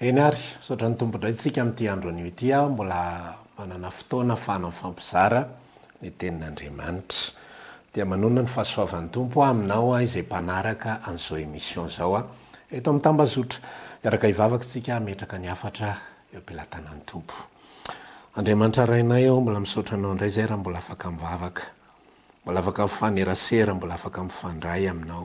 eny ary sotra ny tompondray ntsika mity andro any tya mbola manana fotoana fahna mnfampizara ny tenin'andriamanitra dia manona ny fahasoavan'ny tompo aminaozey mpanaraka zo esio oet am'nytambazotra iarak ivavaka sika metraka ny afatra eoitnanyombola afakfanday aminao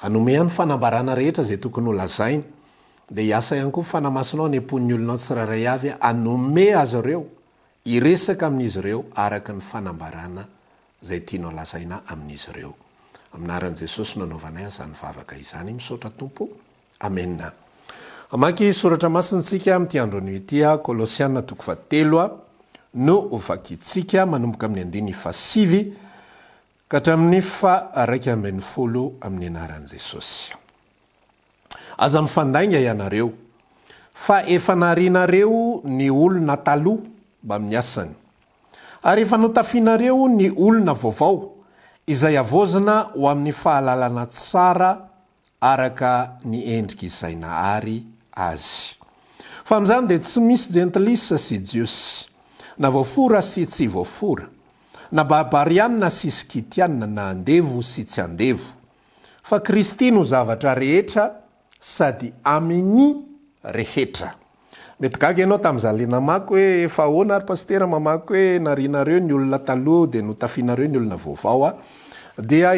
anome any fanambarana rehetra zay tokony holazaina de iasa iany koafanamasinao nyponn'ny olonao tsy raharaya anome azy reo iesakamin'izy ireo aakny nbayanozainaai'izy reoananjesosnovanaynyyotsikatadrotliatea no vaktsika manomboka amin'ny andiny ifasivy kahatraminifa araika amben'ny folo amin'ny anaran'i jesosy aza mifandainga ianareo fa efa naharinareo ny olona taloha mbami'y asany ary efa notafinareo ny olona vaovao izay avozana ho amin'ny fahalalana tsara araka ny endrika izay nahary azy fa amin'izany dia tsy misy jentilisa sy jiosy na voafora sy tsy voafora nabahabari anna sisikyiti anna na andevo sy tsy andevo fa kristy no zavatra rehetra sady aminny ehetreaaotaeaedona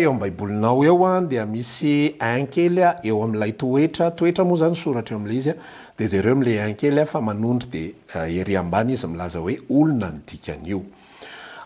eo ambabolinao eoad misy nkelya eo amlay toetratoetramoa zanysoratra eoala izya de zareo ale nkelya fa manondry de ey eh, abany izy laza oe olona ndikanyio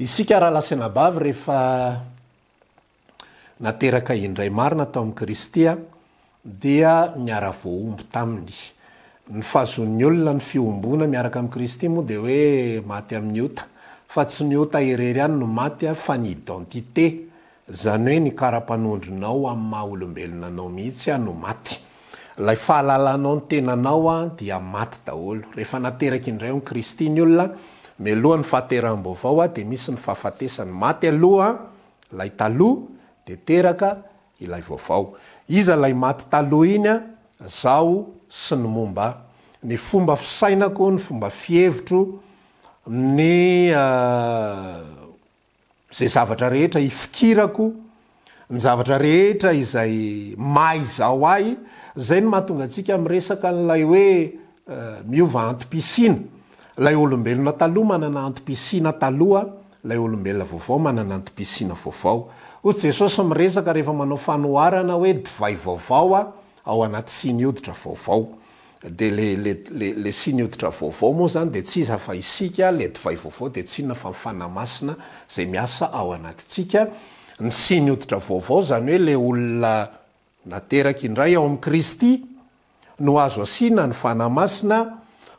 hnavkindray aina atao am' kristya dia miara voombo taminy ny fahazon'ny olona ny fiombona miaraka am'kristy moa de hoe maty amin'ny ota fa tsy niota irery any no matya fa ny identite zany hoe ni kara-panondronao am'ny maha olombelonanao mihitsy a no maty lay fahalalanao ny tenanao a dia maty daholo rehefa nateraky indray om kristy ny olona mlohany faterambovao a de misy ny fahafatesany maty alohaa layah deeka ilay vaovao iza lay maty taloha iny a zao sy ny momba ny fomba fisainako ny fomba fihevitro ny ah, zay zavatra rehetra ifikirako ny zavatra rehetra izay may zao ay zay ny mahatonga tsika am resaka n'lay hoe ah, miova antompisina lay olombelona taloha manana antom-pisina taloha lay olombelona vaovao manana apisina vaovao otsy jesosy mirezaka rehefa manao fanoarana hoe divay vaovaoa aoanaty snodita ooiooanydessnyoditra vaovao zany hoe le olona nateraky indray ao am' kristy no azo asina ny fanahmasina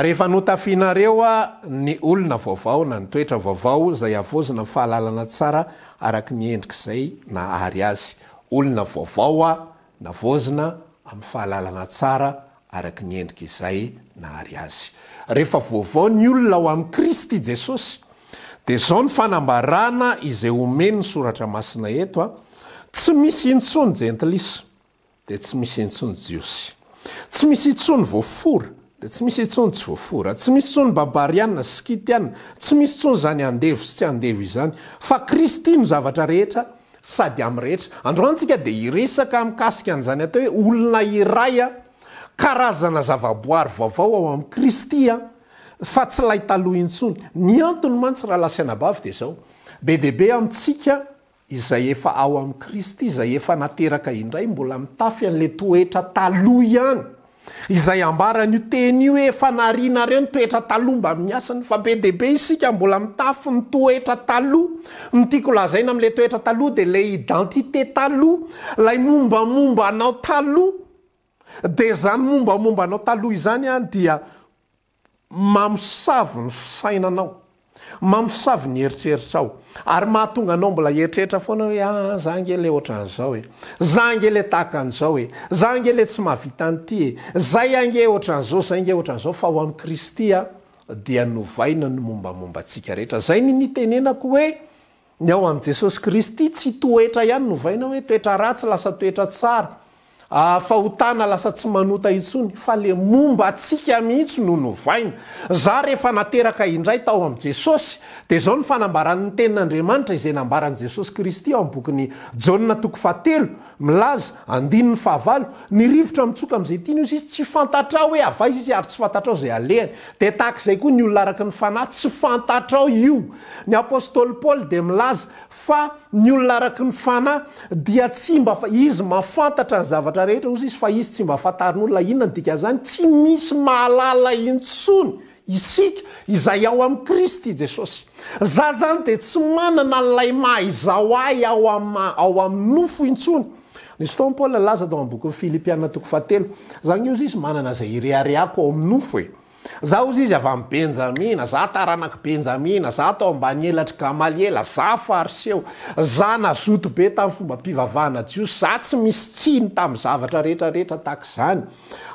rehefa notafinareo a ny olona vaovao na nytoetra vaovao zay avozina ami'y fahalalana tsara araka ny endrik' izay na ary azy olona vaovao a navozina amin'ny fahalalana tsara araka nyendrika izay na ary azy rehefa vovao ny olona ao amin'i kristy jesosy di zao ny fanambarana izay omeny ny soratra masina eto a tsy misy intsony jentilisa dia tsy misy intsony jiosy tsy misy itsony vofora tsymisy tsony tsy oafora tsymisy tsony babary anna skity ana tsy misy tsony zany andevo y tsy ade izany fa kristy no zavatra rehetra sady arehetaadroantsika de iresaka mkasikaan'zany ataohoe olona iray a karazana zavaboary vaovao ao am'y kristy a fa tsy lay talohy intsony ny antony mantsy rahalasinabavy de aoe dee askay eao a'risty ay eek idray mbola mitafyaleert izay ambaran'ioteny io hoe fanarianareo ny toetra taloha mba miy asany fa be deibe isika mbola mitafy ny toetra taloha ny tiakolazaina ami'ilay toetra taloha de lay identité taloha lay mombamomba nao taloha de zany mombamomba anao taloha izany a dia mamosavy ny fisainanao mamifisavy ny eritreritra ao ary mahatonganao mbola eritreritra foana hoe aa ah, za angeila ohatra an'izao e za angeile tahaka an'izao e za angeile tsy mahavitaan'ity e zay ange ohatra an'izao zay ange ohatran'izao fa ao amin' kristy a dia novaina ny mombamomba ntsika rehetra zay ny nitenenako hoe ny ao amin'i jesosy kristy tsy toetra ihany novaina hoe toetra ratsy lasa toetra tsara Ah, ahotana lasa tsy manota itsony fa le momba atsika mihitsy no novaina za rehefa nateraka indray tao amin' jesosy dea zao ny fanambaran''ny tenin'andriamanitra izay nambaran'i jesosy kristy ao mbokyny jaoa tokofatelo milaza andiny ny fahaval ny rivotra amitsoka amn'izay tiany zy izy tsy fantatra hoe ava izy ary tsy fantatrao zay alehany de tahaka izay koa ny olonaraky ny fana tsy fantatrao io ny apostoly paly de milaza ny olona araky ny fanahy dia tsy mba fa izy mafantatra ny zavatra rehetra ozy izy fa izy tsy mba afantarin'olona inona no dika zany tsy misy mahalala intsony isika izay ao amin'i kristy jesosy za zany dea tsy manana nlay maha izao ay ao amma- ao amin'ny nofo intsony nysy tomm paly alaza dao abokyny philipiana tokofahatelo zagny io izy izy manana zay ireharehako ao ami'nnofo e zah ozy izy avy amin'ny benjamina za taranak' benjamina za atao ambany elatry gamaliela za farseho za nazoto be tamin'ny fombampivavahana jiosy za tsy misy tsiny tamin'ny zavatra rehetrarehetra taka izany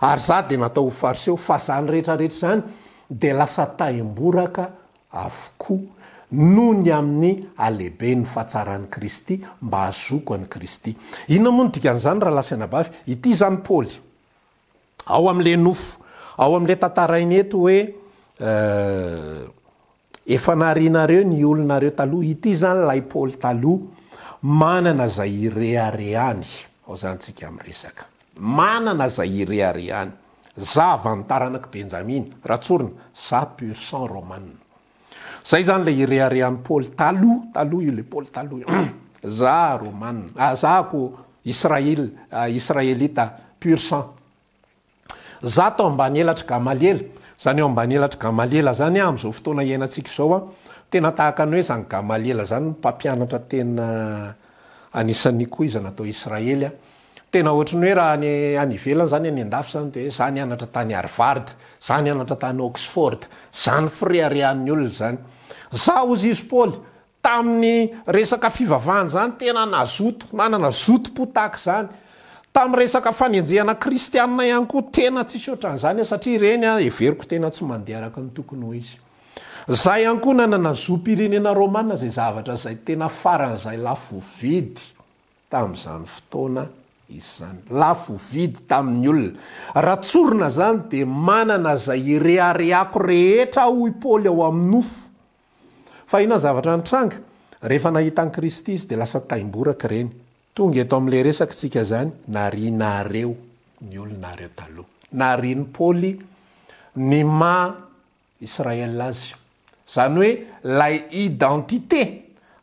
ary za dia natao ho fariseo fa zany rehetrarehetra izany dia lasa taim-boraka avokoa noo ny amin'ny alehibe ny fahatsaran'ii kristy mba hazoko an'i kristy inona moa no dikan'izany raha lasaina byavy ity zany paly ao amin'ila nofo ao am'le tatarainy eto hoe eh, efa nahrinareo ny olonareo taloha ity zany lahy paôly taloha manana zay ire are any ao zany ntsika am'resaka manana zay ireare any za vanitaranak' benjamin raha tsorony za purcent romana zahy zany le ire are any paôly taloh taloha io le paôly taloh io za romanna aza ah, ko israely ah, israelita purcent za atao ambany elatra gamalela zany eo ambany elatra gamaliela zany am'zao fotoana iainatsika zao a tena tahaka any hoe zany gamalela zany mpampianatra tena anisan'nyko izanatao israelya tena oatrany hoe raha anivelana zany ny n-dafy zany de hoe za nianatra tany arvard za nyanatra tany oxford zany frearian'ny olona zany za ozy izypaly tamin'ny resaka fivavahany zany tena nazoto nanana zoto potaka zany ta'resakfaneehanakristiaa hany ko tena tssy otanzany e, saa eyeeikotena ty andeaak ny tooy i ny onazieneazay zata zaytenaan'zay lafitayaitaiynahn zan deana zay iehahako reheta ôy ao anoiza nangahi isty izy de lasataboraka reny tonga eto am'le resakytsika zany nahrinareo ny olonareo taloh nahry ny paôly ny ma israel azy zany hoe lay identité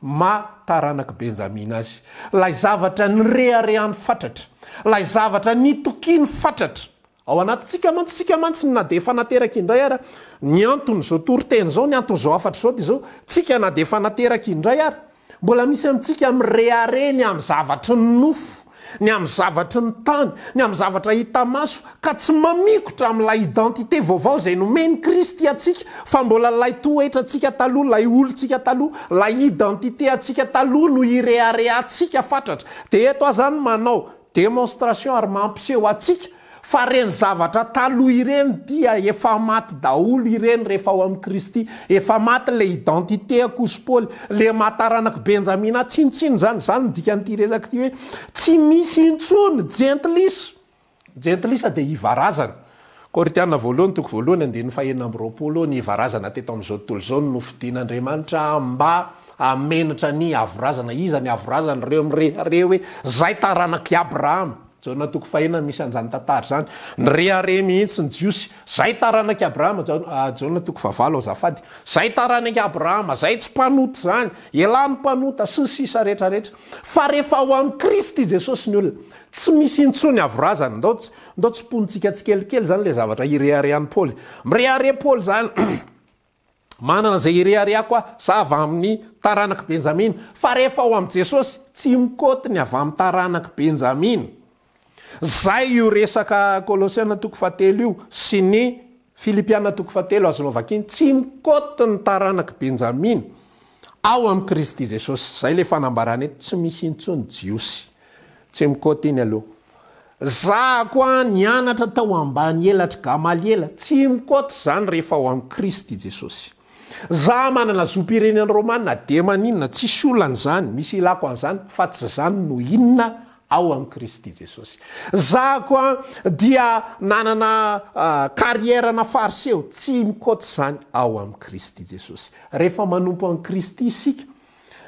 ma taranak' benjamin azy lay zavatra nyreharehany fatratra lay zavatra nytoki ny fatratra ao anatytsika mantsytsika mantsy na de efanateraky indray ara ny anton' zao toryteny zao ny anton'zao afatra zao ty zao tsika na de fa nateraky indray ary mbola misy amitsika ami'y rehare ny amin'y zavatry ny nofo ny ami'y zavatry ny tany ny ami'y zavatra hita maso ka tsy mamikotra amila identité vaovao zay nomeny kristy atsika fa mbola lay toetra atsika taloha lay olotsika taloha la identité atsika taloha no irehare atsiaka fatratra de eto ao zany manao démonstration ary mampiseho atsika fa reny zavatra talo ireny tia efa maty daolo ireny rehefa o amn'y kristy efa maty le identité akosy pôly le mahataranako benjamina tsinotsino zany zany mdika n'ty resaky ty hoe tsy misy intsony jentlis jetlis de ivarazana kôrtiaa voalohany toko voalohany ndefahena amroapol nyivrazana teto amzao ttolo zao nofidin'andriamanitra mba amenitra ny avorazana iza ny avorazany reo amrehre hoe zay taranak'abraham too fahna misy anjanytatary zany nyreare mihitsyny jiosy zay taranakarahamaadzaytanakarahama ah, zay tsy panot zany'y pantassisetraetaa eha o a'kristy jesosy ny olna tsy misy ntsony avrazany ao tsy ponotsikatsikelikely anle avtra ianlpaoain'ytabenaminah o ajesosy tsy ikotny avy a' taranakbenjamin zay io resaka kôlôsiana tokofatelo io sy ny filipiaatokofahtelo azonaoakiny tsy mikoty ny taranak benjamin ao a'kristy jesosy zay le tsy misy intsony iosyi iny ohz koa nyanatra tao ambany elatra gamaliela tsy mikoty zany rehefa ao amn' kristy jesosy za mananazopireny anyromanna deman'inna tsisy olany zany misy ilako an'zany fa tsy zany no inona ao am' kristy jesosy za koa dia nanana ah, karriera na faris eo tsy mikoty zany ao am' kristy jesosy rehefa manompo am kristy isika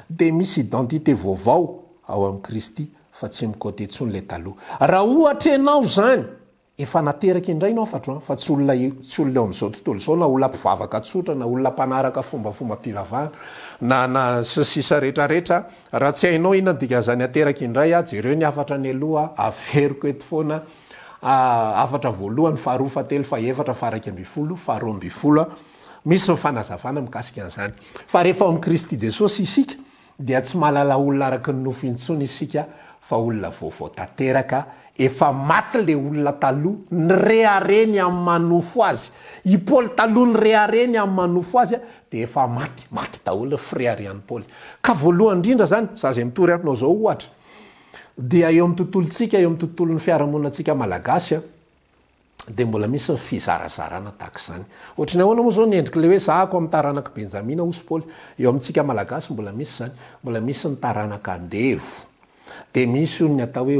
de misy identité vaovao ao am' kristy fa tsy mikôte ntsony le taloha raha ohatra anao zany efa nateraka indray no afatroa ah, fa tsyolsy olona eoam'zao tntolo ao na olona mpivavaka tsotra naolonampanaraka fombaombapiavanananassisa retrareetra raha tsy ainao inadikazany ateraka indray a ah, ereo ny afatra ny aloha eik eaaiaya ehefa am'kristy jesosy iika d tsy alalaolona arak yofisnotteraka efa maty le olonataloha ny re areny amymanofo azy ipôly taloha nyreareny amymanofo azya de efa maty maty dahola frearianypôlyaaadrnda zany oy naaoeeambolaisfizarazara nata zanyoat'ny aonamoa zao nendrika le hoe za ko m'taranakbenjamina ospôly eo atsika malagasy mbolamisy zanybola misy nytanaknde de misy nyata hoe a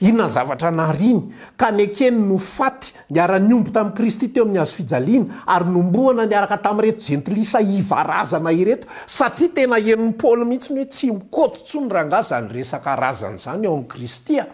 inonany zavatra nariny ka nekeny nofaty niara-ny ombo tamin'i kristy teo amin'ny azo fijaliana ary nomboana niaraka tamin' reto jentilisa iva razana ireto satria tena enin'ny paoly mihitsy ny hoe tsy mikototso ny rangazany resakarazana izany ao amin'i kristya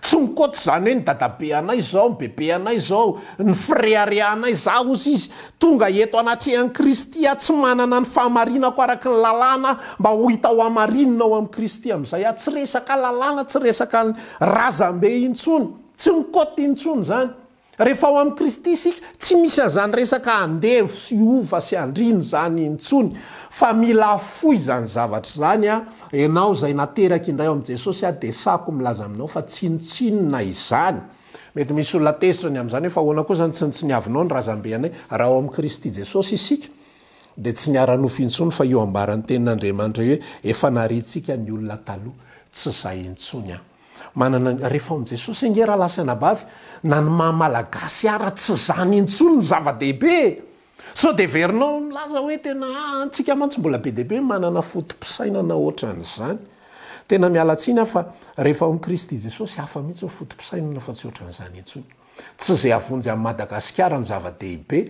tsy nikoty zany hoe nydadabeanay zao ny bebe anay zao ny freareanay za ozy izy tonga eto anatre an'i kristy a tsy manana ny fahamarinako araky ny lalàna mba ho hita ho amarininao amin'i kristy amin'izay a tsy resaka lalàna tsy resaka razam-be intsony tsy mikoty intsony zany rehefa ao am'ykristy isika tsy misy azany resaka andevo sy ofa sy andriny zany intsony fa mila fo izany zavatra zany a ah, enao zay nateraky indray o am' jesosy ah, a de sako milaza aminao fa tsy notsinona izany metymisy olonaity am'zynyts ynaoaha'sty esosyidey niaaofitsny faioanytenn'adaayolonath tsy zay intsony ah. manana rehefa m' jesosy ange raha lasa naby avy na nymaha malagasy ara tsy zany intsony ny zava-dehibe so de verinao milaza hoe tena antsika mantsy mbola be dehibe manana fotompisainana oatran'zany tena mialatsiny afa rehefa om'y kristy jesosy hafa mihitsy o fotom-pisainana fa tsy oatran'zany intsony tsy izay avonjy amin'ny madagasikara ny zava-dehibe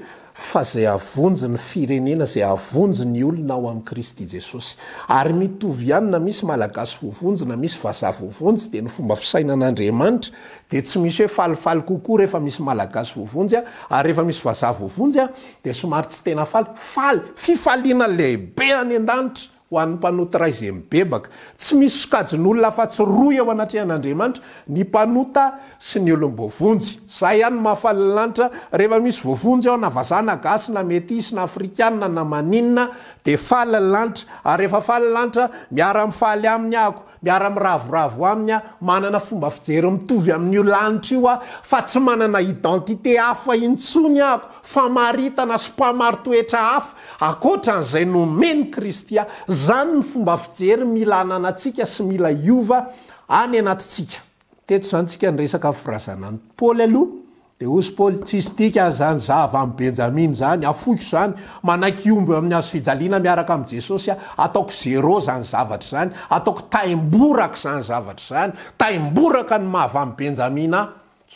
fa zay avonjy ny firenena izay avonjy ny olona ao amin'i kristy jesosy ary mitovy ihanyna misy malagasy vovonjy na misy vaza vovonjy dia ny fomba fisaina an'andriamanitra dia tsy misy hoe falifaly kokoa rehefa misy malagasy voavonjy a ary rehefa misy vaza voavonjy a dia somary tsy tena faly faly fifaliana lehibe any an-danitra hoa panota rah ze mibebaka tsy misy sokajon'olonafa tsy roy eoanatehan'andriamanitra ny panota sy ny olobovnjy za a mahafalatra rehefa misy oanjyanaznagas na metsy naafrika na ania de fallatra eefafaatra miarafaly aminy ako miara-ravoravo aminy manana fomba fijerymitovy amin''latra ia fa tsy manana identité afintsony ako famaritana sympamary toetra afa akotra n'zay nomeny kristya zany ny fomba fijery milanana atsika sy mila iova any anattsika tetzanytika nyresakirazananyyohdeyts izyzambenjamin zany ako zany manakymby an'y azo fijalina miaraka am'jesosya ataokozero zany zavatra zany ataokotaimboraka zany zavatra zany taiboraka ny mahav benjamina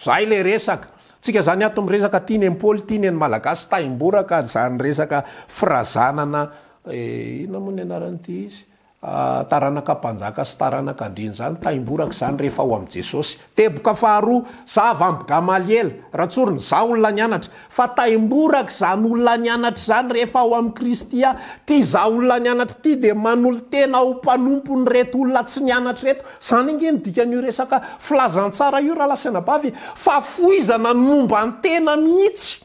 zay le esaktkzay areaktianyply tianynyalaas taiborakazany resaka firazanana Eh, inona moa ny anaran'ity izy ah, taranakampanjaka sy taranak'andriny zany taimboraka zany rehefa ao ami'i jesosy teboka faharoa za vy amy gamaliely rahatsorony za olona ny anatra fa taimboraka zany olona ny anatra zany rehefa ao amin'i kristy a tia za olona ny anatra ity di manolo tena hompanompony reto olona tsy nyanatry reto zany ange nydikan'io resaka filazantsara io raha lasinabavy fa foizana nomba ntena mihitsy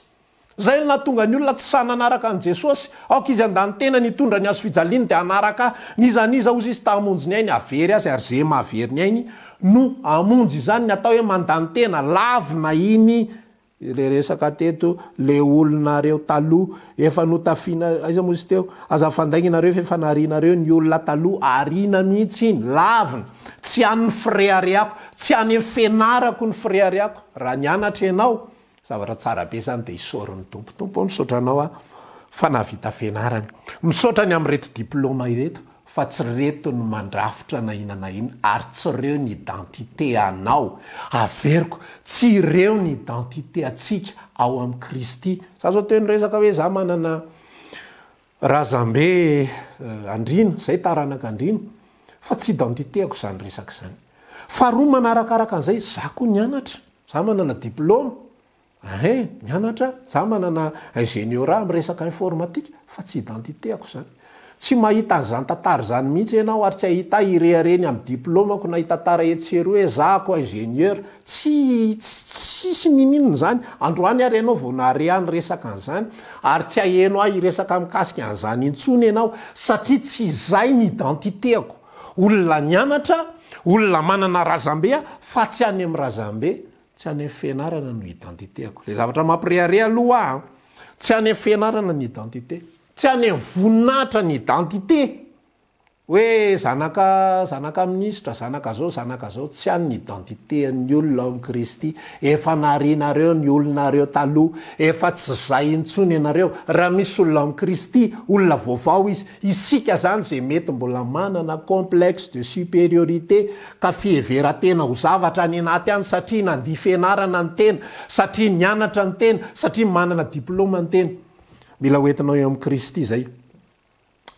zay natonga any olona tsy sana anaraka an jesosy akizy andantena nitondra ny azo fijaliny de anaraka nizizozy izy ta aonjny any aeryazy aryeaenyanyno aojy zany nata hoe mandatena ana iyeeoaeaity iny anatsy anny fre areako tsy anyfenarako ny fre ariako raha nyaatra anao ararabe zany de ny tmpotmpoiaaoanya'reôetfa tsy reto ny mandrafitra nainana ina ary tsy reo ny identité anao aveiko tsy ireo ny identité atsika ao am'y kristy za zaotoenyrekhoe zaabeayafa eh, tsy identité ako zanyeakzanao manarakaraka an'zay za koa nyanatra za manana diplôma een eh, nyanatra za manana ingeniera amresaka informatika fa tsy identitéako zany tsy mahita anzany tantara zany mihitsy anao ary tsy ahita ire areny amy diplômako naitataraesero eza ko ingenieur tssisy nininny zany androany arenao vao nare any resaka nzany ary tsy aheno a iresaka mkasika anzany intsony ianao satria tsy izay ny identitéako olona nyanatra olona manana razambea fa tsy any am' razambe tsy any mnfianarana no identité ako la zavatra mampiré are aloha a tsy any amnyfianarana ny identité tsy any am voninahitra ny identité oe zanaka zanaka minisitra zanaka zao zanaka zao tsy annyidentité ny olona ao ami'i kristy efa narinareo ny olonareo taloha efa tsy zay ntsony ianareo raha misy olona ao ami' kristy olona vaovao izy isika zany zay mety mbola manana complexe de supériorité ka fieverantena ho zavatra ny anaty any satria nandifeanarana ny tena satria nianatra ny tena satria manana diplôma ny tena mila oetinao eo ami'kristy zay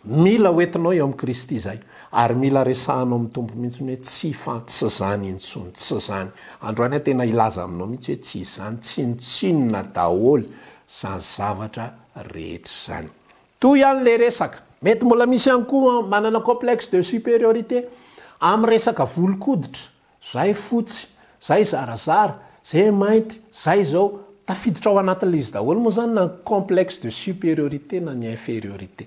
mila oentinao eo ami'y kristy zay ary mila resahnao ami'ny tompo mihitsy hoe tsy fa tsy zany intsony tsy zany androany a tena ilaza aminao mihitsy hoe tsy zany tsi nitsinona daholy zany zavatra rehetra zany toy ihany le resaka mety mbola misy ihany koa manana complexe de supériorité amin' resaka volikoditra zay fotsy zay zarazara zay mainty zay zao tafiditra ao anatin'le izy daholy moa zany na complexe de supériorité na ny infériorité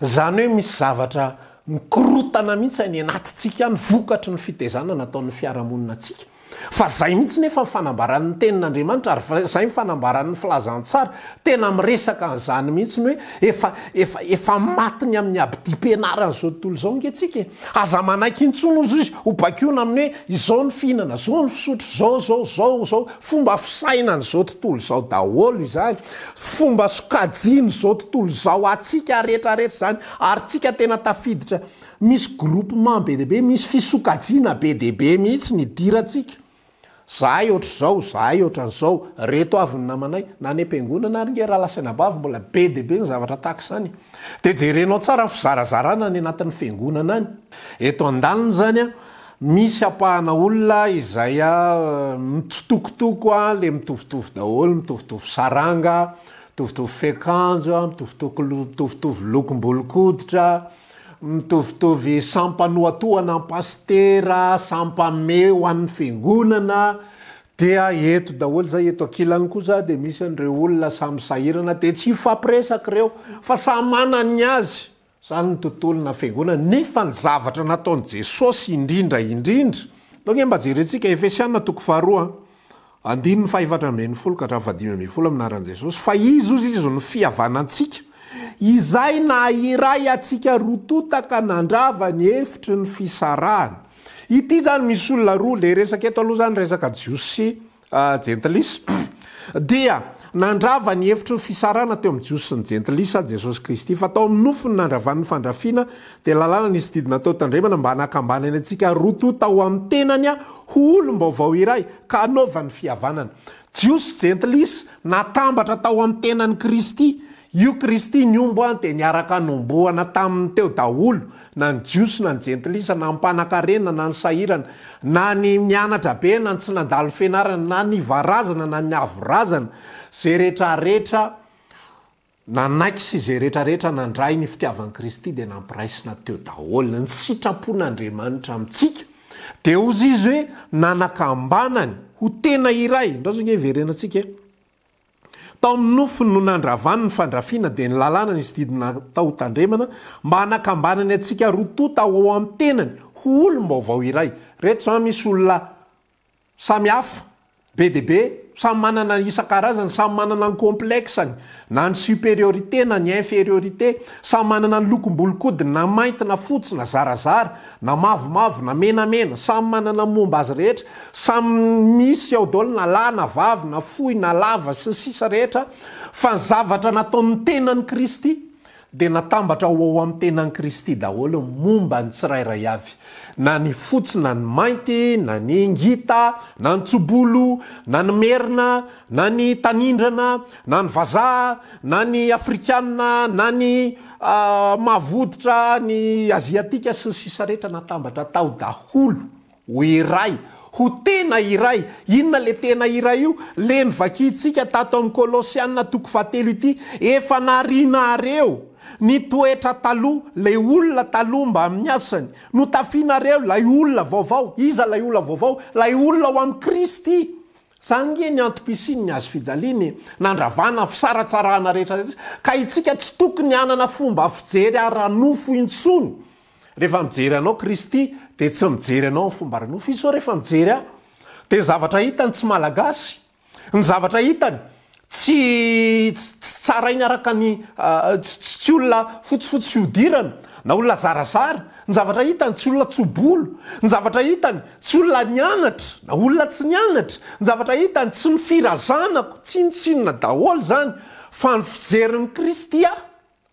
zany hoe misy zavatra nikorotana mihitsy any anatitsika ny vokatry ny fitezana nataon'nyny fiaramoninatsika fa zay mihitsy nefa nifanambaran'ny tenin'andriamanitra ary zay mifanambaran'ny filazantsara tena miresaka n'izany mihitsy ny hoe efaefa efa matiny amin'ny aby dipeanaran' zao tontolo zao ngetsika e. aza manaiky intsono zy izy ho bakona aminy hoe izao ny fihinana zao ny fisotra zao zao zao zao fomba fisainan' zao tontolo zao daholo izany fomba sokajiany zao tontolo zao atsika rehetrarehetra zany ary tsika tena tafiditra misy groupement be de be misy fisokajiana be dea be mihitsy ny diratsika zahay ohatra zao zahay oatra n'izao reto avyny namanay na ny am-piangonana ary nge raha lasaina bavy mbola be deibe ny zavatra taky zany de jerenao tsara ny fizarazara na ny anatin'ny fangonana any eto an-danony zany a misy apahana olona izay a mitsotokotoko a le mitovitovy daholo mitovitovy saranga mitovitovy fiakanjoa mitovitoko mitovitovy lokom-bolokoditra mitovitovy sampanoatohana paster sampame o ann'ny fengonana dia eto daolo zay eto akilany ko za de misy an'reo olona samy sahirana de tsy fampiresaka reo fa sa manany azy zany ny tontolona fingonana nefa ny zavatra nataon' jesosy indrindra indrindra tone mba jerentsika efesiaatokoha ey a aainaranjesosy fa izy zy iyz nyfiavanantsika izay na iray atsika rotota ka nandrava ny efitry ny fisarahana ity zany misy olona roa la resaka eto aloha zany resaka jiosy jentilis ah, dia nandravany hefitry ny fisarahna teo amin' jiosy ny jentilis ah, jesosy kristy fa tao amin'nynofony nandravan'ny fandrafiana dia lalàna nyizy didinatao tandrimana mba hanakambanany atsika rotota ho amin'ny tenany a ah, holo mba hovao iray ka naovan'ny fihavanany jiosy jentilis natambatra tao amin'ny tenany kristy io kristy ny ombo a de niaraka nombohana tamin'ny teo daholo na ny jios na ny jentlisa na mpanan-karenna na ny sahirana na ny mianatra be na n tsy nadalofinarana na nyvarazana na nyavorazana zay rehetrarehetra nanaiky sy zay reetrarehetra nandrai ny fitiavankristy de nampiraisina teo daholna ny sitrapon'andriamanitra mitsika de ozy izy oe nanakambanany ho tena iray na zaneeenask oami'ny nofony no nandravany ny fandrafiana de ny lalàna nyizy didina tao htandremana mba hanakambanany atsika rotota oao ami'ny tenany holo mba o vao iray reto a misy olona samy afa be dibe samy manana ny isan-karazany samy manana ny complexany na ny superiorité na ny inferiorité samy manana ny lokom-bolikodiny na maintyna fotsyna zarazara na mavomavo na menamena samy manana y momba azy rehetra samy misy eo daolo na lahy na vavy na fohy na lava sy sisa rehetra fa ny zavatra nataon'ny tenany kristy de natambatra ho ao amin'ny tenan'yi kristy daholo o momba ny tsirairay avy na ny fotsina ny mainty na ny ngita na ny tsobolo na ny merina na ny tanindrana na ny vazaha na ny afrikaa na ny ah, mavoditra ny aziatika sysisa rehetra natambatra tao daholo hoiray ho tena iray inona le tena iray io le ny vakitsika tato amin'ny kôlosianna toko faatelo ity efa narina reo ny toetra taloha lay olona taloha mba min'ny asany no tafianareo lay olona vaovao iza lay olona vaovao lay olona ao amin'i kristy zany nee ny antopisiny ny azo fijaliany nandravana fisaratsaranarehetrarehetra ka itsika tsy tokony anana fomba fijery aranofo intsono rehefa mijery anao kristy de tsy mijery anao a fomba ranofo izy zao rehefa mijery a dea zavatra hitany tsy malagasy ny zavatra hitany tsys tsarainy araka ny ah, tsy olona fotsifotsy odirana na olona zarazara ny zavatra hitany tsy olona tsobolo ny zavatra hitany tsy olona nianatra na olona tsy nianatra ny zavatra hitany tsy nifirazanako tsi nitsinona daholo zany fa ny fijerin'ny kristy a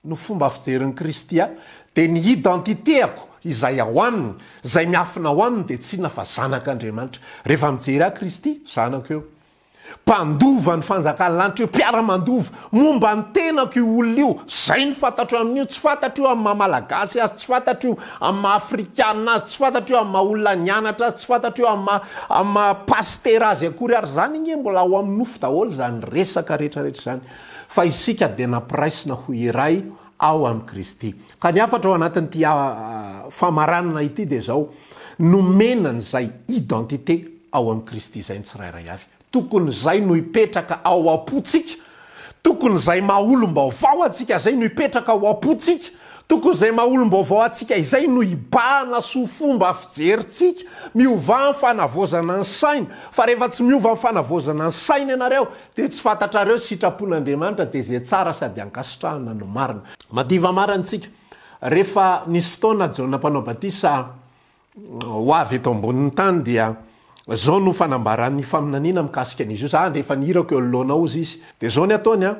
no fomba fijerin'ny kristy a de ny identiteako izay ao aminy izay miafina aho aminy de tsy nafa zanak' andriamanitra rehefa mijery a kristyzanaoe mpandova ny fanjakany lanitra io mpiaramandova momba ny tenako io olonaio zay nyfantatro amin'io tsy fantatra io amymahamalagasy azy tsy fantatra io amymaha afrikana azy tsy fantatraio am'ymahaolona nyanatra azy tsy fantatraio aaama pastera azy akory ary zany ignye mbola ao amin'nyofo daholy zany resaka rehetrarehetra zany fa isika de napiraisina ho iray ao ami'y kristy ka ny afatra ao anatin' tyafamaranana ah, ah, ity de zao nomena n'izay identité ao ami'i kristy zay ny tsyrayray avy tokony zay no ipetraka ao apotsika tokony izay maolo mba ovao atsika zay no ipetraka ao apotsika tokony izay maolo mbaovao atsika izay no ibahana soo fomba fijerytsika miova ny fanavozana ny saina fa rehefa tsy miova n fanavozana ny saina ianareo de tsy fantatrareo sitrapon'andriamanitra de zay tsara sady akasitrahana no marinanehsy fotoaatany zao nofambaran'ny fainanina mikasika'izy o neia eana zy iydaonatoy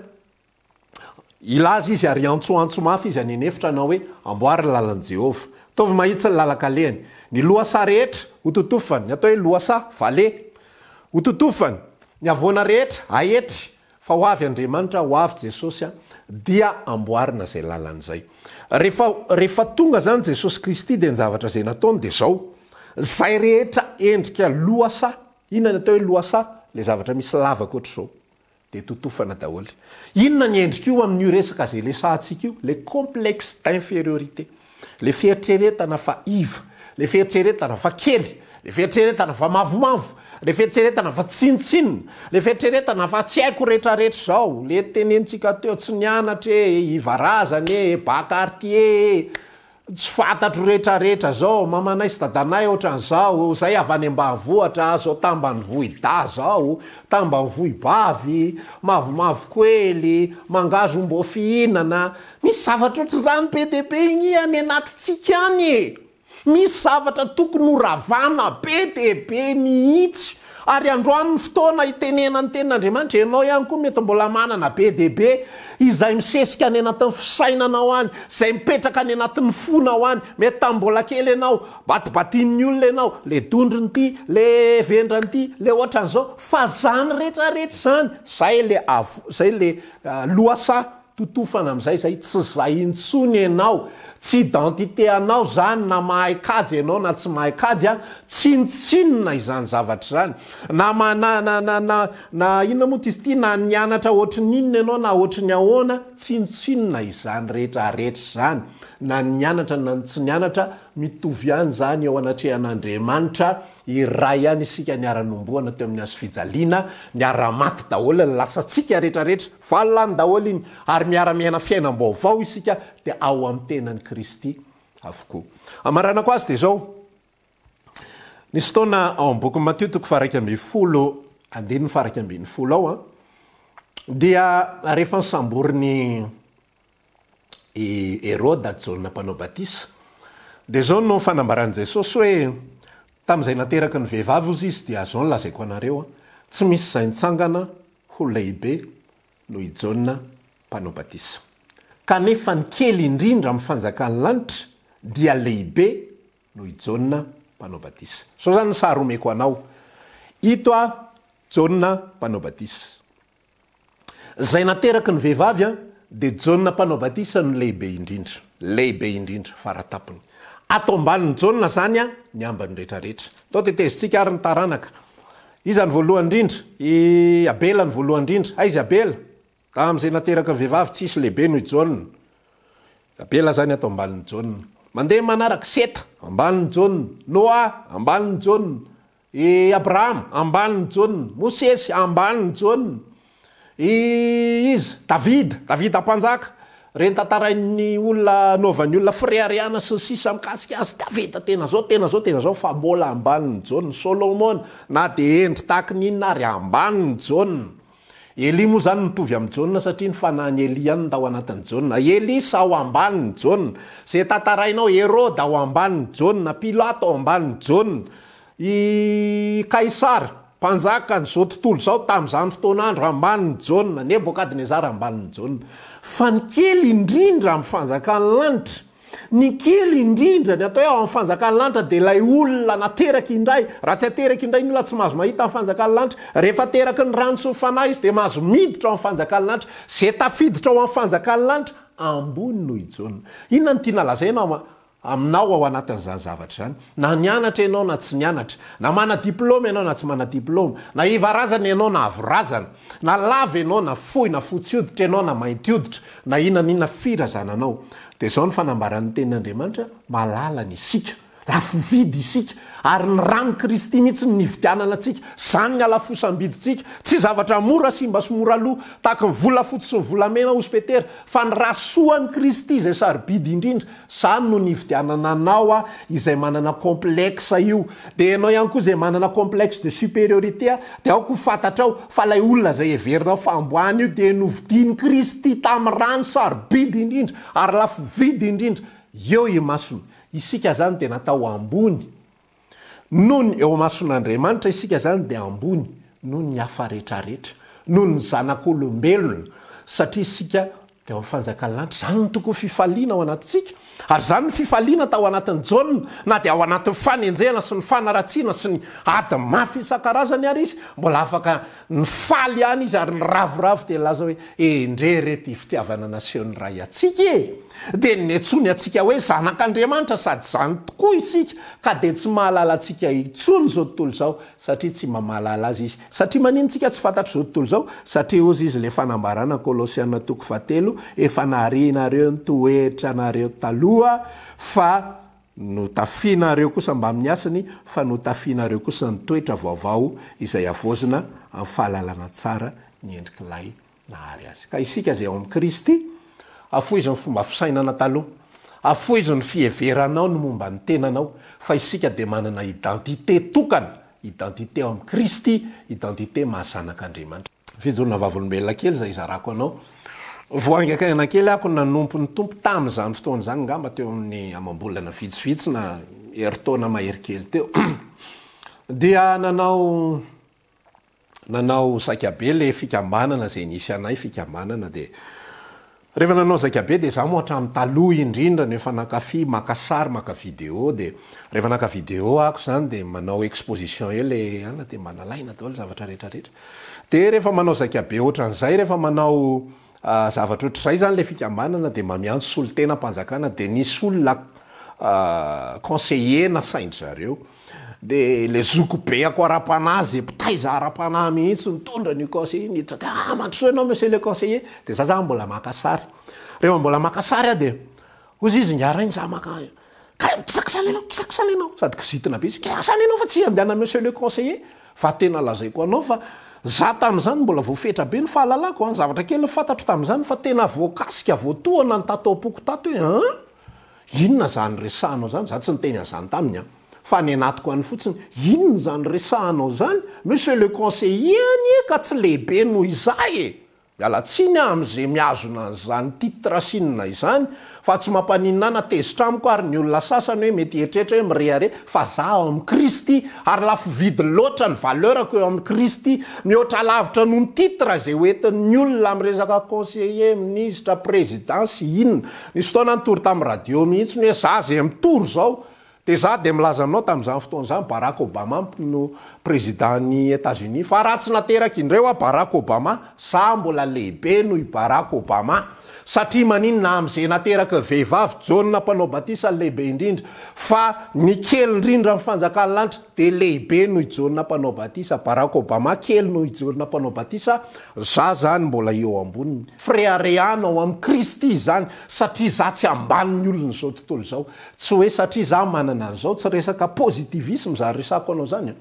izyary antsoansomafy izy annefitrana oe amboainy lalanjehovatomahitsnylalaaehanyny losa rehetra hototofany atao hoe loasa ale ototofany ny avona rehetra aetry fa hoavy andriamanitra oay jesosyaonay yeefatonga zany jesosy kristy de nzavatra zay nataony deao zay rehetra endrika loasa inona ny atao hoe loasa le zavatra misy lavakohatra zao de totofana daholy inona ny endrik' io amin'io resaka zay le sa tsika i le complexe d'infériorité le feritreretana fa iva le feritreretanafa kely le fieritreretanafa mavomavo le feritre reetanafa tsinitsinna le feritrereta nafa tsy haiko rehetrarehetra zao le tenentsika teotsy nianatrae ivarazany ee bakartiere e, tsy fantatro rehetrarehetra zao mamanay sy dadanay oatra an' zao zay avy any ambanivohatra zao tambany voida zao tambany voibavy mavomavo koely mangazombo fihinana misy zavatra ohatra zany be de be igny any anatytsika anye misy zavatra tokony horavana be de be mihitsy ary androanny fotoana itenenany tenin'andriamanitra ianao ihany koa mety mbola manana be dea be izay misesika any anatin'ny fisainanao any zay mipetraka any anatin'ny fonao any mety tam mbola kely anao batibatinny olona anao le dondron'ity le vendranity le ohatran'zao fa zany rehetrarehetra zany zay le avo zay le ah, loasa totofana amin'izay zay tsy za intsony ianao tsy identité anao zany na mahaikajy ianao na tsy mahaikajy a tsy ntsinona izany zavatra zany na ma na na na na na inona moa t izy ty na nianatra ohatra ny inona ianao na oatra ny ahoana tsintsinona izany rehetraarehetra zany na nyanatra na ntsy nianatra mitovy hany zany eo anatrehan'andriamanitra ray any isika niaranomboana te amin'ny azo fijaliana niaramaty daholony lasa tsika retrarehtra vallany daholo iny ary miara-miaina fiainamboavao isika de ao a'tenany ristyd ajmpanao batisao no fanabaanjesosy hoe tam'izay nateraky ny vehivavy zy izy dia azan zaiko anareoa tsy misy zay ntsangana ho lehibe no iampnaoaf nykely indrindra am'ny fanjakan'ny lanitra dalehibe no ijampanaobais sao zany saromeko anao ito ampanao bais zaynaterak ny vehivavya de ja mpanaobatisa no lehibe indrindra lehibe indrindra fa rahatapony atao ambanin'ny ja zany a ny amban'ny rehetrareetra tao tetezitsika ary ny a izany voalohany rindra i abelany voalohanyidrindra a izy abela da am'izay naterakavehivavy tssy lehibe noho jbel zany atao ambann'yj mandeha manarak' seta ambaniny jaa noa ambaniny jai abraham ambanny jaa môsesy ambaniny jaa iizy davida davida ampanjaka renytatarai'ny olona novany olona freariana ssismkasikazy tvttenazao tenazatenaao faoa absnade endritanyinna ary ambanyeyoa zany toy aj satria fananyi adaoanatinyelis ao ambannyjza tatarainao erod aoambanyjpilat aobai kaiarampanjakanzo tnto zao tazanyotonandro ambayj nebôkadnezar ambaniny jô fa ny kely indrindra ami' fanjakany lanitra ny kely indrindra ny atao hoe ao amin'yfanjakany lanitra de lay olona nateraky indray raha tsy ateraky indray ny olona tsy mahazo mahita amin'y fanjakany lanitra rehefa teraky ny rano tsofanahy izy de mahazo miditra ao amn'y fanjakany lanitra zey tafiditra ao amin'nyfanjakany lanitra ambony noho ijonna inona ny tiana lazaynao ma aminao ao anatin'izanyzavatra zany na nianatra enao na tsy nianatra na mana diplôma ianao na tsy mana diplôma na iva razana ianao na havorazana na lava ianao na fohy na fotsyoditra ianao na maintoditra na inaniana firazananao de zaho ny fanambaran'nytenin'andriamanitra malala nyisika lafo vidy isika ary ny rano kristy mihitsy nnividiananatsika zany gny alafosam-bidytsika tsy zavatra morasimba somora loha tahaka ny volafotsi sy ny volamena ozypetera fa ny rah soany kristy zay sarobidy indrindra zany no nividianana anao a izay manana complexa io de ianao ihany koa izay manana complexe de superiorité a de aoko fantatra ao fa lay olona zay everinao fa amboany io de novidiny kristy tam'ny rano sarobidy indrindra ary lafo vidy indrindra eo e masony isika zany de natao ambony noho ny eo amason'andriamanitra isika zany dea ambony noho ny afarehetrarehetra noho ny zanak'olombelona satria isika de fanjakanlatra zany n toko fifaliana ao anatitsika ary zany ny fifaliana tao anatin'ny jaoa na dia ao anatin'ny fanenjehna sy ny fanaratsiana sy ny ady mafyisan-karazany ary izy mbola afaka ny faly ihany izy ary ny ravoravo de laza hoe endrerety eh, fitiavana anasehon'ny ray atsika e. de netsony atsika hoe zanak'aandriamanitra sady zany tokoa isika ka de tsy mahalala asika itsony zao tontolo zao satria tsy mamahalala azy izy satria maniny tsika tsy fantatr zao tontolo zao satria ozy izy le fanambarana kolosiana tokofatelo efa nahrinareo nytoetranareo taloha fa no tafinareo kosa mbamin'ny asiny fa notafinareo kosa nytoetra vaovao izay avozina amy fahalalana tsara ny endrik'lahy nahary azy ka isika zay ao am'kristy afo izy ny fomba fisainana taloha afo izy ny fieveranao no momba ny tenanao fa isika de manana identité tokana identite ao am' kristy identité mahazanakkanakely ako nanompo ny tompo ta'zany fotoan'zanyngmba teo'vttnhekeyteoze le fknana zay nisy anay fikbanana de rehefa nanao zakabe de za mohatram' taloha indrindra nyefa nakafi makasary maka video de rehefa naka video ako zany de manao exposition eo le ana de manalaina daola zavatra rehetrarehetra de rehefa manao zakabe ohatra an'izay rehefa manao ah, zavatra ohatr'zay zany le fikambanana de mamianjo solo tena mpanjakana de nisy olona ah, conseiller na saindry zareo le beaa-aataaa-aaihitsy iondrannseled na ah, monsie le onseillerd mbolaaayyatsyemonsieu le consellerenalaao aaoatazanymbola trae falazaatra kelyfatatro tamzany fa tenaoanasika votohana nytataapokotat hoe inona zanyresanao zany za tsy nyteny a'zany taminy ay fa ny anatiko any fotsiny inona zany resanao zany mose le conseille any e ka tsy lehibe noho izay e miala tsiny am'zay miazona nzanytitre sinna izany fa tsy mampaninnana tezitra amiko ary ny olona sasany hoe mety eritrehtra hoe mirehare fa za ao amin'y kristy ary lafa vidyn loatra ny valerkoeo amin'y kristy mihoatra lavitra no nititre zay oentin'ny olona mresakaconselle ministre prezidense inona misy fotona nytory tam'y radio mihitsiny hoe za zay mitor zao de za de milaza aminao tam'izany fotoanyzany barak obama pno prézidant-ny etats-unias fa raha tsy nateraky indreo a barak ôbama za mbola lehibe noho i barak ôbama satria maninona am'izay nateraka vehivavy jona mpanao batisa n lehibe indrindra fa ny kely indrindra ami' fanjakany lanitra dea lehibe noho i jana mpanao batisa barakôbama kely noho ijona mpanao batisa za zany mbola eeo amboniny frearehanao amin'ny kristy zany satria za tsy ambani ny olon'zao tontolo zao tsy hoe satria za manana an'zao tsy resaka positivisma za resako anao zany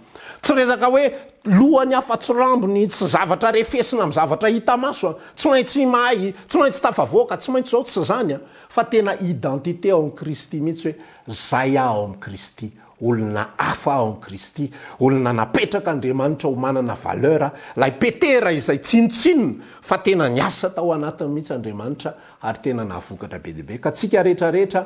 tsy resaka oe lohany afatsorambony tsy zavatra rehfesina mzavatra hita maso a tsy maintsy mahay tsy maintsy tafavoaka tsy maintsy zao tsy zanya fa tena identité aoam'kristy mihitsy hoe zay ao am'kristy olona afa ao amkristy olona napetraka andriamanitra ho manana valeura lapetera izay tsinitsina fa tena nyasa tao anati' mihitsy andriamanitra ary tena nahvokatrabe debeka tsika rehetrarehetr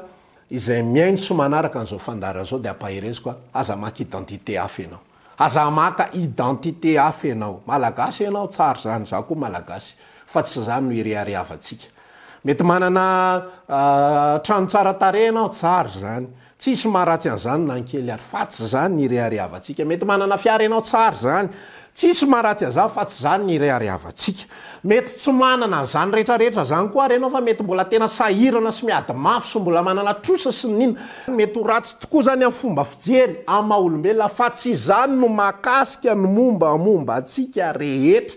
izay miaio sokzaododeiazaakidentitéafa anao aza maka identité afa ianao malagasy ianao tsara zany za koa malagasy fa tsy zany no ireharihavatsika mety manana ah, trano tsaratare anao tsara zany tsisy maharatsy an'zany na nkely ary fa tsy zany nyireharehavatsika mety manana fiara anao tsara zany tsisy maharatsy aza fa tsy zany nyreharihavatsika mety tsy manana zany rehetrarehetra zany koa re nao fa mety mbola tena sahirana sy miady mafy sy mbola manana trosa sy nina mety ho ratsy tokoa zany ami'yfomba fijeny am'nymaha olombelona fa tsy zany no makasika no mombamomba tsika rehetra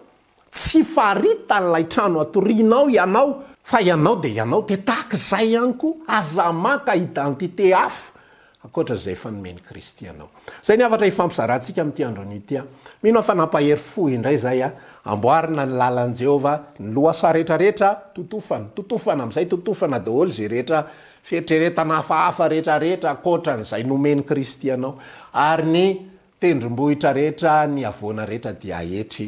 tsy farita n'lay trano atorinao ianao fa ianao de ianao de tahak'zay any ko azamaka identité afanayfanoeny ristiaaozay ny aatra ifampizaanikamtyaoyhey idayayoneerareheattofattfaa am'zay totofanadol zayreherafeitreretana afahafareetarehetra akotra n'zay nomeny kristianao ary ny tendrombohitrarehetra ny onarehetradiaetry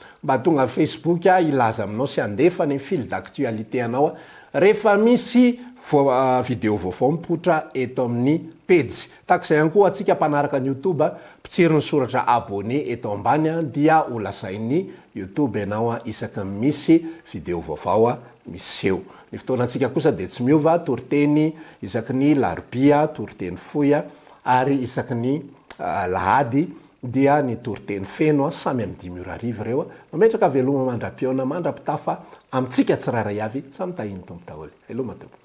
mba tongafacebook ilaza aminao sy andefany fil d' actualité anaoa do vaovao miotra eto amin'nype takzay hanykoatsika mpanaraka ny youtbea pitsiry ny soratra abone eto ambanya dia olasainy youtbe ianao a isaky misy video vaovaoamiseony ftoanatsikasde tsy iotortenyiak ny larobiatorteny foya ary isaky ny lahady dia ny tory teny feno a samy aminy dimura arivy ireoa mametraka veloma mandra-piona mandra-pita fa amitsika tsy raha ray avy samy tahiny tompo daholy veloma tompo